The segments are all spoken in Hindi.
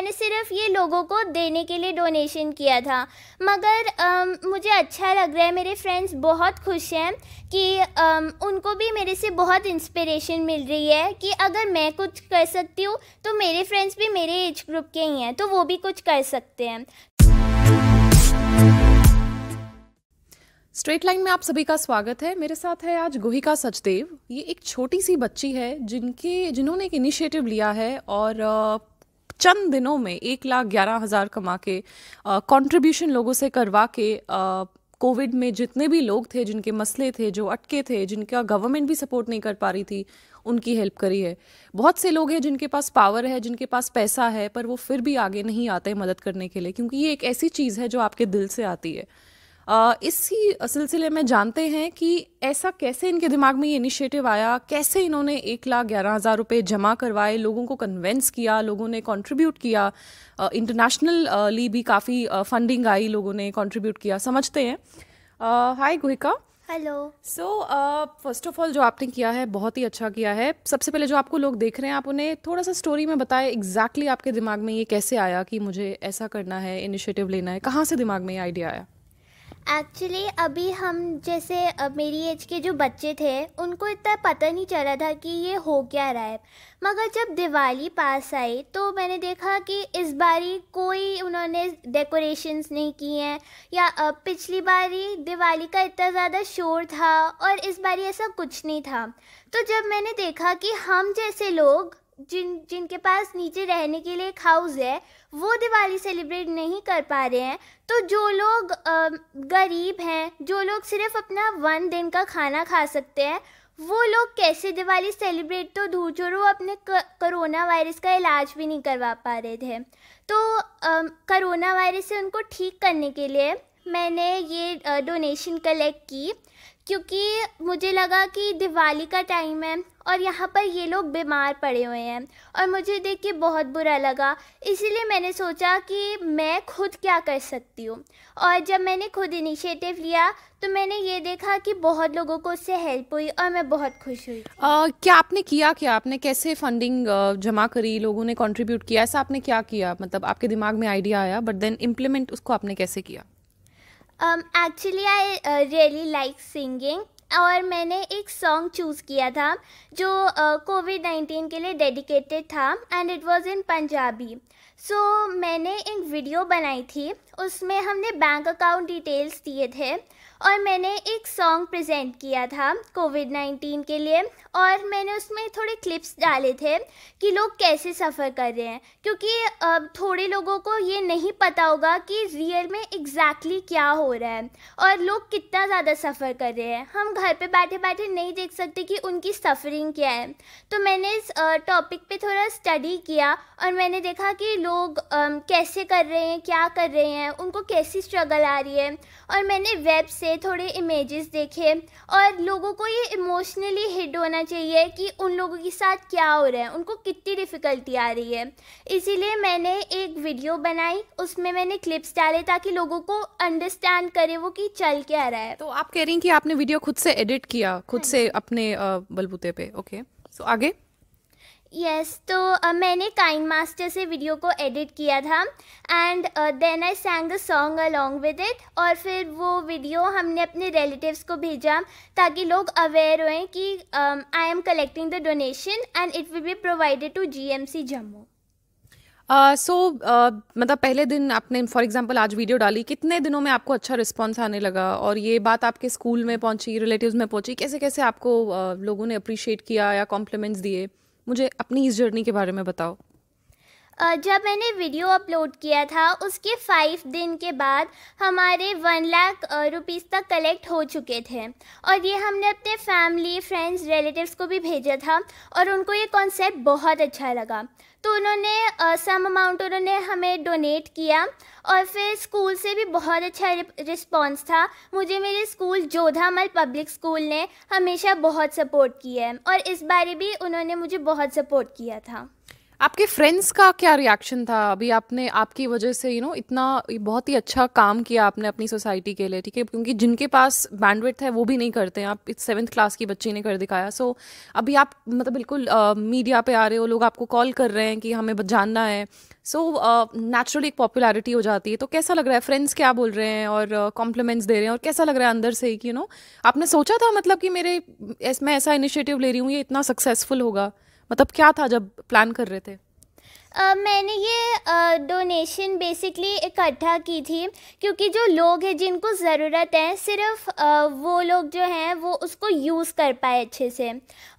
मैंने सिर्फ ये लोगों को देने के लिए डोनेशन किया था मगर अम, मुझे अच्छा लग रहा है मेरे फ्रेंड्स बहुत खुश हैं कि अम, उनको भी मेरे से बहुत इंस्पिरेशन मिल रही है कि अगर मैं कुछ कर सकती हूँ तो मेरे फ्रेंड्स भी मेरे एज ग्रुप के ही हैं तो वो भी कुछ कर सकते हैं स्ट्रेट लाइन में आप सभी का स्वागत है मेरे साथ है आज गोहिका सचदेव ये एक छोटी सी बच्ची है जिनके जिन्होंने एक इनिशिएटिव लिया है और चंद दिनों में एक लाख ग्यारह हज़ार कमा के कंट्रीब्यूशन लोगों से करवा के कोविड में जितने भी लोग थे जिनके मसले थे जो अटके थे जिनका गवर्नमेंट भी सपोर्ट नहीं कर पा रही थी उनकी हेल्प करी है बहुत से लोग हैं जिनके पास पावर है जिनके पास पैसा है पर वो फिर भी आगे नहीं आते मदद करने के लिए क्योंकि ये एक ऐसी चीज़ है जो आपके दिल से आती है इसी सिलसिले में जानते हैं कि ऐसा कैसे इनके दिमाग में ये इनिशिएटिव आया कैसे इन्होंने एक लाख ग्यारह हज़ार रुपये जमा करवाए लोगों को कन्वेंस किया लोगों ने कंट्रीब्यूट किया इंटरनेशनलली भी काफ़ी फंडिंग आई लोगों ने कंट्रीब्यूट किया समझते हैं hi Guhika hello so first of all जो आपने किया है बहुत ही अच्छा किया है सबसे पहले जो आपको लोग देख रहे हैं आप उन्हें थोड़ा सा स्टोरी में बताए एग्जैक्टली exactly आपके दिमाग में ये कैसे आया कि मुझे ऐसा करना है इनिशिएटिव लेना है कहाँ से दिमाग में ये आइडिया आया एक्चुअली अभी हम जैसे मेरी एज के जो बच्चे थे उनको इतना पता नहीं चला था कि ये हो क्या रहा है मगर जब दिवाली पास आई तो मैंने देखा कि इस बारी कोई उन्होंने डेकोरेशंस नहीं की हैं या अब पिछली बारी दिवाली का इतना ज़्यादा शोर था और इस बारी ऐसा कुछ नहीं था तो जब मैंने देखा कि हम जैसे लोग जिन जिनके पास नीचे रहने के लिए एक हाउस है वो दिवाली सेलिब्रेट नहीं कर पा रहे हैं तो जो लोग गरीब हैं जो लोग सिर्फ अपना वन दिन का खाना खा सकते हैं वो लोग कैसे दिवाली सेलिब्रेट तो दूर वो अपने करोना वायरस का इलाज भी नहीं करवा पा रहे थे तो करोना वायरस से उनको ठीक करने के लिए मैंने ये डोनेशन कलेक्ट की क्योंकि मुझे लगा कि दिवाली का टाइम है और यहाँ पर ये लोग बीमार पड़े हुए हैं और मुझे देख के बहुत बुरा लगा इसीलिए मैंने सोचा कि मैं खुद क्या कर सकती हूँ और जब मैंने खुद इनिशिएटिव लिया तो मैंने ये देखा कि बहुत लोगों को उससे हेल्प हुई और मैं बहुत खुश हुई आ, क्या आपने किया क्या आपने कैसे फंडिंग जमा करी लोगों ने कॉन्ट्रीब्यूट किया ऐसा आपने क्या किया मतलब आपके दिमाग में आइडिया आया बट देन इम्प्लीमेंट उसको आपने कैसे किया actually I really like singing और मैंने एक सॉन्ग चूज़ किया था जो कोविड uh, नाइन्टीन के लिए डेडिकेटेड था and it was in Punjabi so मैंने एक वीडियो बनाई थी उसमें हमने बैंक अकाउंट डिटेल्स दिए थे और मैंने एक सॉन्ग प्रेजेंट किया था कोविड नाइन्टीन के लिए और मैंने उसमें थोड़े क्लिप्स डाले थे कि लोग कैसे सफ़र कर रहे हैं क्योंकि अब थोड़े लोगों को ये नहीं पता होगा कि रियल में एग्जैक्टली exactly क्या हो रहा है और लोग कितना ज़्यादा सफ़र कर रहे हैं हम घर पे बैठे बैठे नहीं देख सकते कि उनकी सफ़रिंग क्या है तो मैंने इस टॉपिक पे थोड़ा स्टडी किया और मैंने देखा कि लोग कैसे कर रहे हैं क्या कर रहे हैं उनको कैसी स्ट्रगल आ रही है और मैंने वेब से मिले थोड़े इमेजेस देखे और लोगों को ये इमोशनली हिट होना चाहिए कि उन लोगों के साथ क्या हो रहा है उनको कितनी डिफ़िकल्टी आ रही है इसीलिए मैंने एक वीडियो बनाई उसमें मैंने क्लिप्स डाले ताकि लोगों को अंडरस्टैंड करे वो कि चल क्या रहा है तो आप कह रही कि आपने वीडियो खुद से एडिट किया खुद हाँ से अपने बलबूते पे ओके सो आगे यस yes, तो uh, मैंने काइंड मास्टर से वीडियो को एडिट किया था and then I sang a song along with it और फिर वो वीडियो हमने अपने रिलेटिव्स को भेजा ताकि लोग अवेयर होएं कि I am collecting the donation and it will be provided to GMC Jammu so मतलब पहले दिन आपने फॉर एग्जांपल आज वीडियो डाली कितने दिनों में आपको अच्छा रिस्पांस आने लगा और ये बात आपके स्कूल में पहुंची रिलेटिव्स में पहुंची कैसे कैसे आपको uh, लोगों ने अप्रिशिएट किया या कॉम्प्लीमेंट्स दिए मुझे अपनी इस जर्नी के बारे में बताओ जब मैंने वीडियो अपलोड किया था उसके फाइव दिन के बाद हमारे वन लाख रुपीस तक कलेक्ट हो चुके थे और ये हमने अपने फैमिली फ्रेंड्स रिलेटिव्स को भी भेजा था और उनको ये कॉन्सेप्ट बहुत अच्छा लगा तो उन्होंने सम अमाउंट उन्होंने हमें डोनेट किया और फिर स्कूल से भी बहुत अच्छा रिस्पॉन्स था मुझे मेरे स्कूल जोधामल पब्लिक स्कूल ने हमेशा बहुत सपोर्ट किया है और इस बारे भी उन्होंने मुझे बहुत सपोर्ट किया था आपके फ्रेंड्स का क्या रिएक्शन था अभी आपने आपकी वजह से यू नो इतना बहुत ही अच्छा काम किया आपने अपनी सोसाइटी के लिए ठीक है क्योंकि जिनके पास बैंडविड्थ है वो भी नहीं करते हैं आप इस सेवन्थ क्लास की बच्ची ने कर दिखाया सो अभी आप मतलब बिल्कुल मीडिया पे आ रहे हो लोग आपको कॉल कर रहे हैं कि हमें जानना है सो नेचुरली एक पॉपुलैरिटी हो जाती है तो कैसा लग रहा है फ्रेंड्स क्या बोल रहे हैं और कॉम्प्लीमेंट्स दे रहे हैं और कैसा लग रहा है अंदर से यू नो आपने सोचा था मतलब कि मेरे मैं ऐसा इनिशिएटिव ले रही हूँ ये इतना सक्सेसफुल होगा मतलब क्या था जब प्लान कर रहे थे Uh, मैंने ये डोनेशन uh, बेसिकली इकट्ठा की थी क्योंकि जो लोग हैं जिनको ज़रूरत है सिर्फ uh, वो लोग जो हैं वो उसको यूज़ कर पाए अच्छे से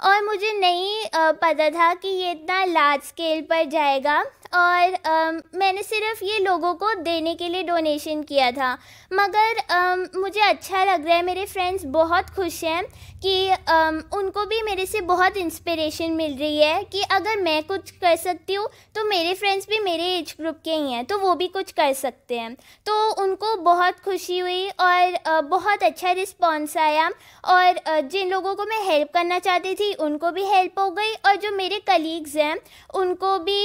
और मुझे नहीं uh, पता था कि ये इतना लार्ज स्केल पर जाएगा और आ, मैंने सिर्फ ये लोगों को देने के लिए डोनेशन किया था मगर आ, मुझे अच्छा लग रहा है मेरे फ्रेंड्स बहुत खुश हैं कि आ, उनको भी मेरे से बहुत इंस्पिरेशन मिल रही है कि अगर मैं कुछ कर सकती हूँ तो मेरे फ्रेंड्स भी मेरे एज ग्रुप के ही हैं तो वो भी कुछ कर सकते हैं तो उनको बहुत खुशी हुई और आ, बहुत अच्छा रिस्पॉन्स आया और आ, जिन लोगों को मैं हेल्प करना चाहती थी उनको भी हेल्प हो गई और जो मेरे कलीग्स हैं उनको भी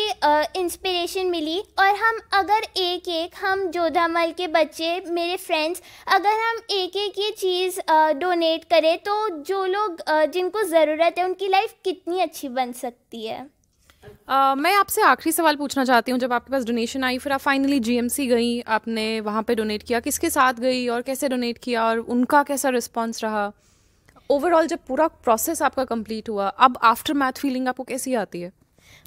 इंस्प इंस्पिरेशन मिली और हम अगर एक एक हम जोधामल के बच्चे मेरे फ्रेंड्स अगर हम एक एक ये चीज़ डोनेट करें तो जो लोग जिनको ज़रूरत है उनकी लाइफ कितनी अच्छी बन सकती है Uh, मैं आपसे आखिरी सवाल पूछना चाहती हूँ जब आपके पास डोनेशन आई फिर आप फाइनली जीएमसी गई आपने वहाँ पे डोनेट किया किसके साथ गई और कैसे डोनेट किया और उनका कैसा रिस्पांस रहा ओवरऑल जब पूरा प्रोसेस आपका कंप्लीट हुआ अब आफ्टर मैथ फीलिंग आपको कैसी आती है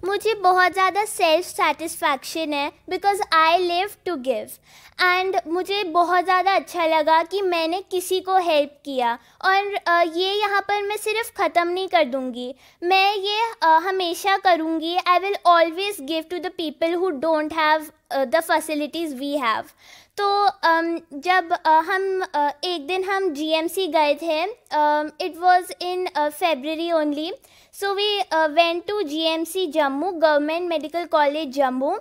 मुझे बहुत ज़्यादा सेल्फ सेटिस्फैक्शन है because I live to give and मुझे बहुत ज़्यादा अच्छा लगा कि मैंने किसी को हेल्प किया और ये यहाँ पर मैं सिर्फ ख़त्म नहीं कर दूँगी मैं ये हमेशा करूँगी I will always give to the people who don't have the facilities we have तो um, जब uh, हम uh, एक दिन हम जीएमसी गए थे it was in February only so we went to GMC Jammu government medical college Jammu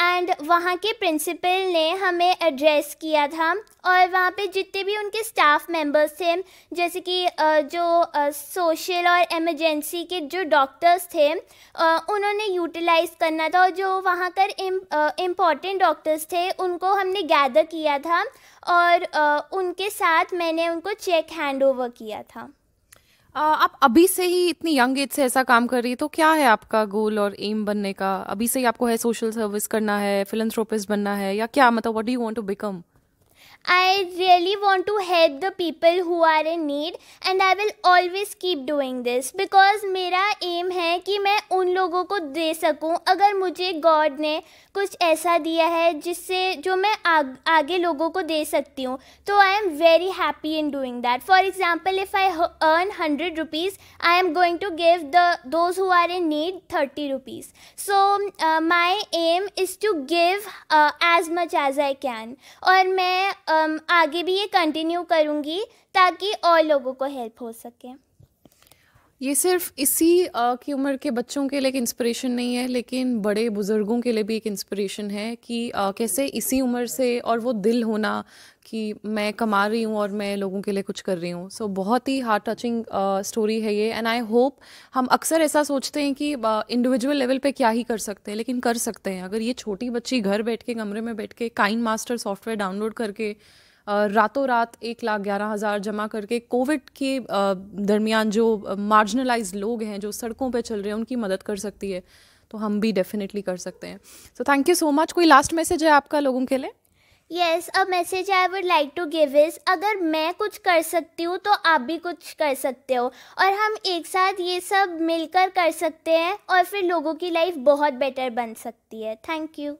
and वहाँ के प्रिंसिपल ने हमें एड्रेस किया था और वहाँ पे जितने भी उनके स्टाफ मेंबर्स थे जैसे कि uh, जो सोशल और इमरजेंसी के जो डॉक्टर्स थे उन्होंने यूटिलाइज करना था और जो वहाँ कर इम्पोर्टेंट इम्पॉर्टेंट डॉक्टर्स थे उनको हमने गैदर किया था और uh, उनके साथ मैंने उनको चेक हैंड ओवर किया था आप अभी से ही इतनी यंग एज से ऐसा काम कर रही है तो क्या है आपका गोल और एम बनने का अभी से ही आपको है सोशल सर्विस करना है फिलंथ्रोपिस्ट बनना है या क्या मतलब what do you to become I really want to help the people who are in need and I will always keep doing this because मेरा aim है कि मैं उन लोगों को दे सकूं अगर मुझे गॉड ने कुछ ऐसा दिया है जिससे जो मैं आग, आगे लोगों को दे सकती हूँ तो I am very happy in doing that for example if I earn hundred rupees I am going to give the those who are in need thirty rupees so my aim is to give as much as I can और मैं um, आगे भी ये कंटिन्यू करूँगी ताकि और लोगों को हेल्प हो सके ये सिर्फ इसी uh, की उम्र के बच्चों के लिए एक इंस्पिरेशन नहीं है लेकिन बड़े बुज़ुर्गों के लिए भी एक इंस्पिरेशन है कि uh, कैसे इसी उम्र से और वो दिल होना कि मैं कमा रही हूँ और मैं लोगों के लिए कुछ कर रही हूँ सो so, बहुत ही हार्ट टचिंग स्टोरी है ये एंड आई होप हम अक्सर ऐसा सोचते हैं कि इंडिविजुअल uh, लेवल पे क्या ही कर सकते हैं लेकिन कर सकते हैं अगर ये छोटी बच्ची घर बैठ के कमरे में बैठ के काइन मास्टर सॉफ्टवेयर डाउनलोड करके uh, रातों रात एक लाख ग्यारह हज़ार जमा करके कोविड के uh, दरमियान जो मार्जिनलाइज लोग हैं जो सड़कों पर चल रहे हैं उनकी मदद कर सकती है तो हम भी डेफिनेटली कर सकते हैं so thank you so much कोई लास्ट मैसेज है आपका लोगों के लिए yes a message I would like to give is अगर मैं कुछ कर सकती हूँ तो आप भी कुछ कर सकते हो और हम एक साथ ये सब मिलकर कर सकते हैं और फिर लोगों की लाइफ बहुत बेटर बन सकती है थैंक यू